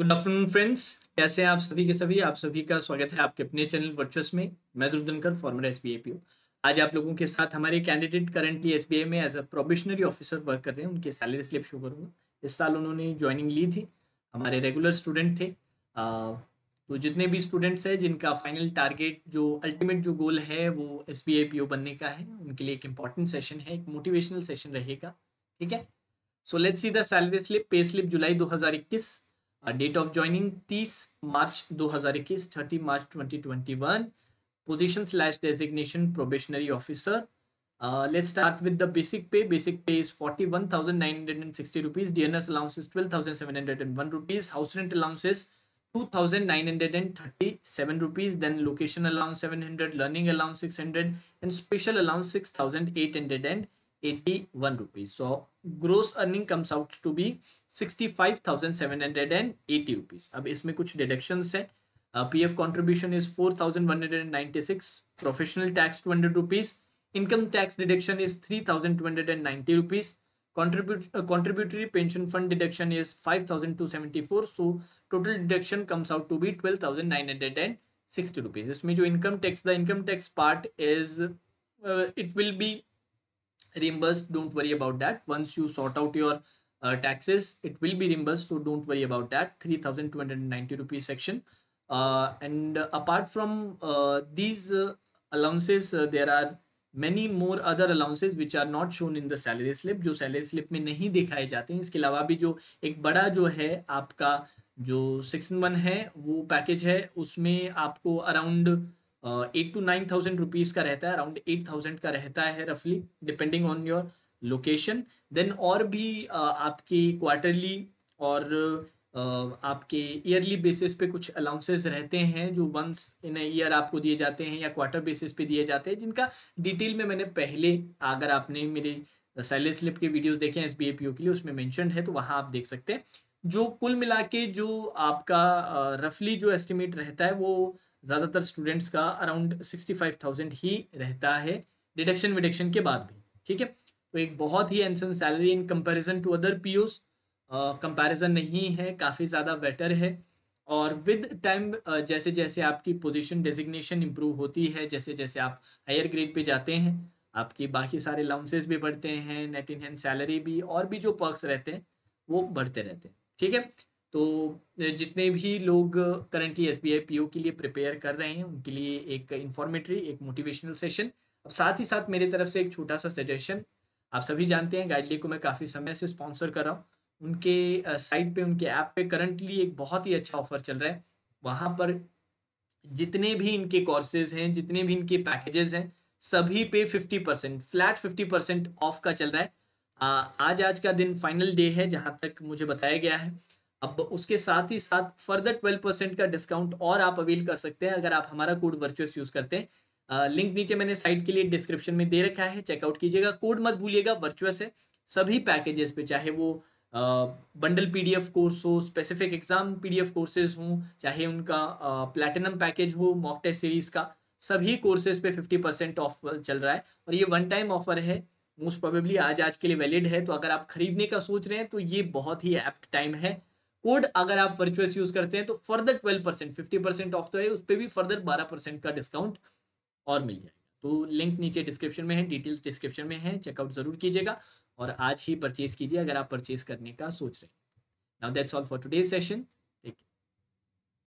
good afternoon friends कैसे हैं आप सभी के सभी आप सभी का स्वागत है आपके अपने चैनल वर्चुअस में मैं दुर्धनकर फॉर्मर एस बी आज आप लोगों के साथ हमारे candidate currently as in as a probationary officer work कर रहे हैं उनके सैलरी स्लिप शो करूँगा इस साल उन्होंने ज्वाइनिंग ली थी हमारे रेगुलर स्टूडेंट थे आ, तो जितने भी स्टूडेंट्स हैं जिनका फाइनल टारगेट जो अल्टीमेट जो गोल है वो एस बी बनने का है उनके लिए एक इम्पॉर्टेंट सेशन है एक मोटिवेशनल सेशन रहेगा ठीक है so let's see the salary slip pay slip July 2021 date of joining 30 March 2021 30 March 2021 position slash designation probationary officer uh, let's start with the basic pay basic pay is 41960 rupees dns allowance is 12701 rupees house rent allowance is 2937 rupees then location allowance 700 learning allowance 600 and special allowance 6800 81 rupees so gross earning comes out to be 65780 rupees ab isme kuch deductions hai uh, pf contribution is 4196 professional tax 200 rupees income tax deduction is 3290 rupees contribute uh, contributory pension fund deduction is 5274 so total deduction comes out to be 12960 rupees isme jo income tax the income tax part is uh, it will be reimbursed don't worry about that once you sort out your uh, taxes it will be reimbursed so don't worry about that 3290 rupees section uh, and uh, apart from uh, these uh, allowances uh, there are many more other allowances which are not shown in the salary slip jo salary slip में नहीं दिखाए जाते हैं इसके अलावा भी जो एक बड़ा जो है आपका जो सेक्शन वन है वो पैकेज है उसमें आपको around eight to nine thousand rupees का रहता है अराउंड एट थाउजेंड का रहता है रफली depending on your location then और भी uh, आपकी क्वार्टरली और uh, आपके ईयरली बेसिस पे कुछ अलाउंसेस रहते हैं जो वंस इन ईयर आपको दिए जाते हैं या क्वार्टर बेसिस पे दिए जाते हैं जिनका डिटेल में मैंने पहले अगर आपने मेरे सैलरी स्लिप के वीडियोस देखे हैं एस बी ए पी के लिए उसमें मैंशन है तो वहाँ आप देख सकते हैं जो कुल मिला के जो आपका रफली uh, जो एस्टिमेट रहता है वो ज़्यादातर स्टूडेंट्स का अराउंड सिक्सटी फाइव थाउजेंड ही रहता है डिडक्शन विडक्शन के बाद भी ठीक है तो एक बहुत ही handsome salary in comparison to other P Os comparison नहीं है काफ़ी ज़्यादा बेटर है और विद टाइम जैसे जैसे आपकी पोजीशन डेजिग्नेशन इम्प्रूव होती है जैसे जैसे आप हायर ग्रेड पे जाते हैं आपकी बाकी सारे अलाउंसेस भी बढ़ते हैं नेट इन हैंड सैलरी भी और भी जो पर्कस रहते हैं वो बढ़ते रहते हैं ठीक है तो जितने भी लोग करंटली एस बी के लिए प्रिपेयर कर रहे हैं उनके लिए एक इंफॉर्मेटरी एक मोटिवेशनल सेशन अब साथ ही साथ मेरे तरफ से एक छोटा सा सजेशन आप सभी जानते हैं गाइडली को मैं काफ़ी समय से स्पॉन्सर कर रहा हूँ उनके साइट पे उनके ऐप पे करंटली एक बहुत ही अच्छा ऑफर चल रहा है वहाँ पर जितने भी इनके कोर्सेज हैं जितने भी इनके पैकेजेस हैं सभी पे fifty percent flat fifty percent off का चल रहा है आज आज का दिन फाइनल डे है जहाँ तक मुझे बताया गया है अब उसके साथ ही साथ फर्दर ट्वेल्व परसेंट का डिस्काउंट और आप अवेल कर सकते हैं अगर आप हमारा कोड वर्चुअस यूज करते हैं लिंक नीचे मैंने साइट के लिए डिस्क्रिप्शन में दे रखा है चेकआउट कीजिएगा कोड मत भूलिएगा वर्चुअस है सभी पैकेजेस पे चाहे वो बंडल पीडीएफ कोर्स हो स्पेसिफिक एग्जाम पीडीएफ कोर्सेज हों चाहे उनका प्लेटिनम पैकेज हो मॉक टेस्ट सीरीज का सभी कोर्सेज पे फिफ्टी परसेंट ऑफ चल रहा है और ये वन टाइम ऑफर है मोस्ट प्रोबेबली आज आज के लिए वैलिड है तो अगर आप खरीदने का सोच रहे हैं तो ये बहुत ही एप्ट टाइम है कोड अगर आप वर्चुअस यूज करते हैं तो further twelve percent fifty percent off तो है उस पर भी फर्दर बारह परसेंट का डिस्काउंट और मिल जाएगा तो लिंक नीचे डिस्क्रिप्शन में है डिटेल्स डिस्क्रिप्शन में है चेकआउट जरूर कीजिएगा और आज ही परचेज कीजिए अगर आप परचेज करने का सोच रहे हैं now that's all for today session